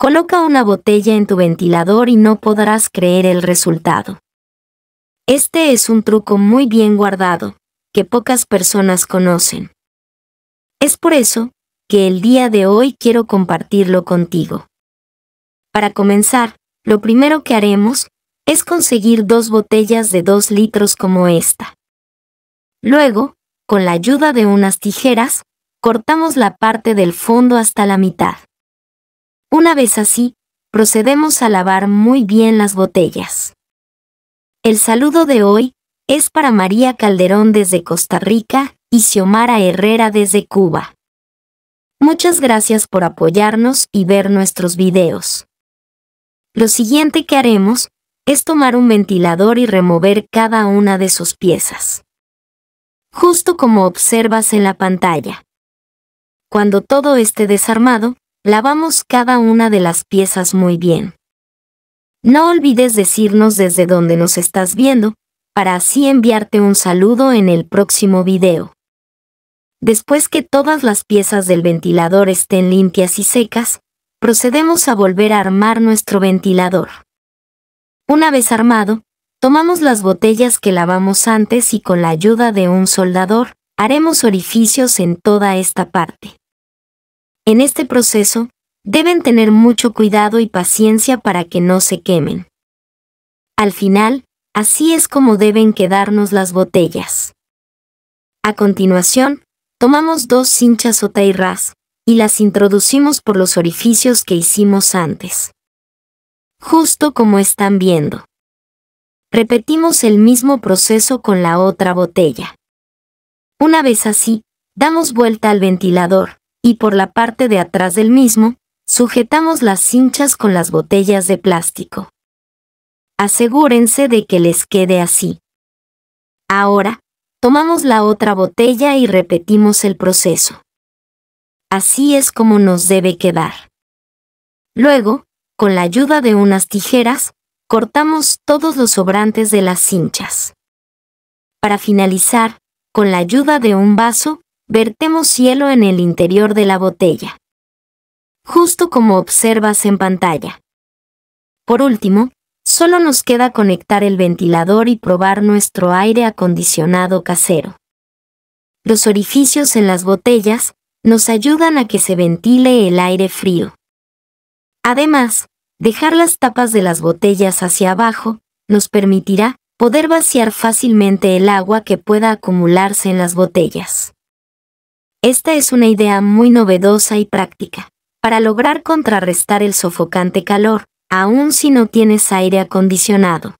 Coloca una botella en tu ventilador y no podrás creer el resultado. Este es un truco muy bien guardado, que pocas personas conocen. Es por eso, que el día de hoy quiero compartirlo contigo. Para comenzar, lo primero que haremos, es conseguir dos botellas de 2 litros como esta. Luego, con la ayuda de unas tijeras, cortamos la parte del fondo hasta la mitad. Una vez así, procedemos a lavar muy bien las botellas. El saludo de hoy es para María Calderón desde Costa Rica y Xiomara Herrera desde Cuba. Muchas gracias por apoyarnos y ver nuestros videos. Lo siguiente que haremos es tomar un ventilador y remover cada una de sus piezas. Justo como observas en la pantalla. Cuando todo esté desarmado, Lavamos cada una de las piezas muy bien. No olvides decirnos desde dónde nos estás viendo, para así enviarte un saludo en el próximo video. Después que todas las piezas del ventilador estén limpias y secas, procedemos a volver a armar nuestro ventilador. Una vez armado, tomamos las botellas que lavamos antes y con la ayuda de un soldador, haremos orificios en toda esta parte. En este proceso, deben tener mucho cuidado y paciencia para que no se quemen. Al final, así es como deben quedarnos las botellas. A continuación, tomamos dos cinchas o tairas y las introducimos por los orificios que hicimos antes. Justo como están viendo. Repetimos el mismo proceso con la otra botella. Una vez así, damos vuelta al ventilador, y por la parte de atrás del mismo, sujetamos las cinchas con las botellas de plástico. Asegúrense de que les quede así. Ahora, tomamos la otra botella y repetimos el proceso. Así es como nos debe quedar. Luego, con la ayuda de unas tijeras, cortamos todos los sobrantes de las cinchas. Para finalizar, con la ayuda de un vaso, vertemos cielo en el interior de la botella. Justo como observas en pantalla. Por último, solo nos queda conectar el ventilador y probar nuestro aire acondicionado casero. Los orificios en las botellas nos ayudan a que se ventile el aire frío. Además, dejar las tapas de las botellas hacia abajo nos permitirá poder vaciar fácilmente el agua que pueda acumularse en las botellas. Esta es una idea muy novedosa y práctica. Para lograr contrarrestar el sofocante calor, aun si no tienes aire acondicionado.